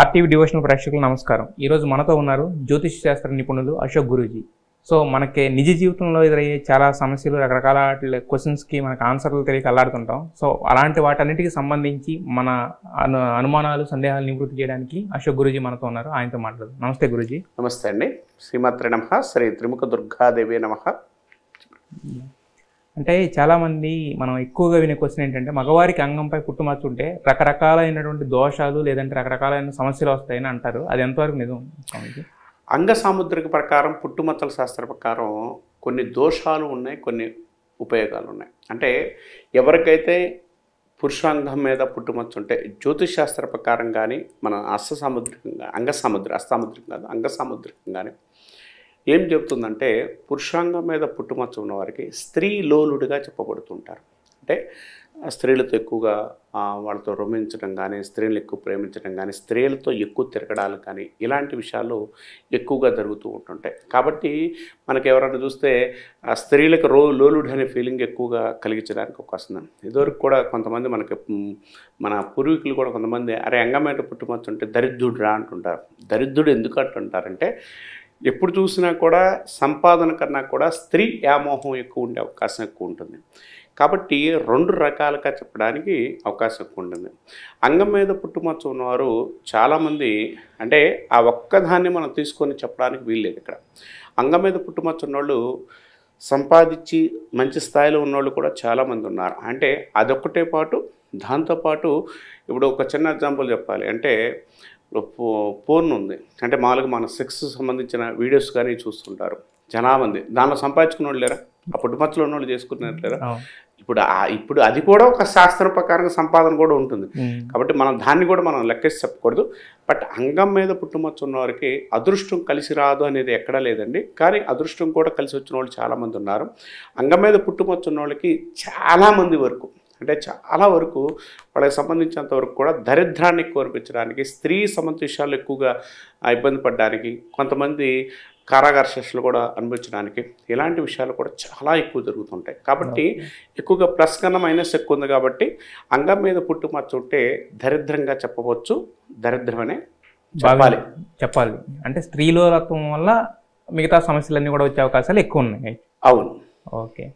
RTV devotional ప్రేక్షకులు నమస్కారం ఈరోజు మనతో ఉన్నారు జ్యోతిష్ శాస్త్ర నిపుణులు అశోక్ గురూజీ సో మనకి నిజ జీవితంలో ఎదురయ్యే చాలా సమస్యలు రకరకాల క్వశ్చన్స్కి మనకు ఆన్సర్లు తెలియక అల్లాడుతుంటాం సో అలాంటి వాటన్నిటికి సంబంధించి మన అను అనుమానాలు సందేహాలు నివృత్తి చేయడానికి అశోక్ గురూజీ మనతో ఉన్నారు ఆయనతో మాట్లాడు నమస్తే గురూజీ నమస్తే అండి శ్రీమాత్రి నమ శ్రీ త్రిముఖ దుర్గాదేవి నమ అంటే చాలామంది మనం ఎక్కువగా వినే క్వశ్చన్ ఏంటంటే మగవారికి అంగంపై కుట్టుమచ్చుంటే రకరకాలైనటువంటి దోషాలు లేదంటే రకరకాలైన సమస్యలు వస్తాయని అంటారు అది ఎంతవరకు నిజం అంగ సాముద్రిక ప్రకారం పుట్టుమచ్చల శాస్త్ర ప్రకారం కొన్ని దోషాలు ఉన్నాయి కొన్ని ఉపయోగాలు ఉన్నాయి అంటే ఎవరికైతే పురుషాంగం మీద పుట్టుమచ్చ ఉంటే జ్యోతిష్ శాస్త్ర ప్రకారం కానీ మన అస్త సాముద్రికంగా అంగ సాముద్రి అస్తాముద్రికం కాదు అంగ సాముద్రికం కానీ ఏం చెబుతుందంటే పురుషాంగం మీద పుట్టుమచ్చ ఉన్నవారికి స్త్రీ లోలుడిగా చెప్పబడుతుంటారు అంటే స్త్రీలతో ఎక్కువగా వాళ్ళతో రొమించడం కానీ స్త్రీలను ఎక్కువ ప్రేమించడం కానీ స్త్రీలతో ఎక్కువ తిరగడాలు కానీ ఇలాంటి విషయాలు ఎక్కువగా జరుగుతూ ఉంటుంటాయి కాబట్టి మనకి ఎవరైనా చూస్తే ఆ స్త్రీలకు రో లోలుడు అనే ఫీలింగ్ ఎక్కువగా కలిగించడానికి ఒక వస్తుంది ఇదివరకు కూడా కొంతమంది మనకి మన పూర్వీకులు కూడా కొంతమంది అరే అంగమైన పుట్టుమచ్చ ఉంటే దరిద్రుడు రా అంటుంటారు దరిద్రుడు ఎందుకు అంటుంటారంటే ఎప్పుడు చూసినా కూడా సంపాదన కన్నా కూడా స్త్రీ వ్యామోహం ఎక్కువ ఉండే అవకాశం ఎక్కువ ఉంటుంది కాబట్టి రెండు రకాలుగా చెప్పడానికి అవకాశం ఎక్కువ ఉంటుంది అంగం మీద పుట్టుమచ్చ ఉన్నవారు చాలామంది అంటే ఆ ఒక్కదాన్ని మనం తీసుకొని చెప్పడానికి వీల్లేదు ఇక్కడ అంగం మీద పుట్టుమచ్చ ఉన్నవాళ్ళు సంపాదించి మంచి స్థాయిలో ఉన్నవాళ్ళు కూడా చాలామంది ఉన్నారు అంటే అదొక్కటే పాటు దాంతోపాటు ఇప్పుడు ఒక చిన్న ఎగ్జాంపుల్ చెప్పాలి అంటే పోర్న్ ఉంది అంటే మామూలుగా మన సెక్స్ సంబంధించిన వీడియోస్ కానీ చూస్తుంటారు జనాభా మంది దానిలో సంపాదించుకున్న వాళ్ళు లేరా ఆ పుట్టుమచ్చలో ఉన్న వాళ్ళు చేసుకున్నారు లేరా ఇప్పుడు ఇప్పుడు అది కూడా ఒక శాస్త్ర ప్రకారంగా సంపాదన కూడా ఉంటుంది కాబట్టి మనం దాన్ని కూడా మనం లెక్కేసి చెప్పకూడదు బట్ అంగం మీద పుట్టుమచ్చ ఉన్నవారికి అదృష్టం కలిసి రాదు అనేది ఎక్కడా లేదండి కానీ అదృష్టం కూడా కలిసి వచ్చిన వాళ్ళు చాలామంది ఉన్నారు అంగం మీద పుట్టుమచ్చ ఉన్న వాళ్ళకి చాలామంది వరకు అంటే చాలా వరకు వాళ్ళకి సంబంధించినంత వరకు కూడా దరిద్రాన్ని కోర్పించడానికి స్త్రీ విషయాలు ఎక్కువగా ఇబ్బంది పడడానికి కొంతమంది కారాగార శిక్షలు కూడా అనుభవించడానికి ఇలాంటి విషయాలు కూడా చాలా ఎక్కువ జరుగుతుంటాయి కాబట్టి ఎక్కువగా ప్లస్ కన్నా మైనస్ ఎక్కువ ఉంది కాబట్టి అంగం మీద పుట్టు మచ్చ ఉంటే దరిద్రంగా చెప్పవచ్చు దరిద్రమనే చెప్పాలి చెప్పాలి అంటే స్త్రీలో రకం వల్ల మిగతా సమస్యలన్నీ కూడా వచ్చే అవకాశాలు ఎక్కువ ఉన్నాయి అవును ఓకే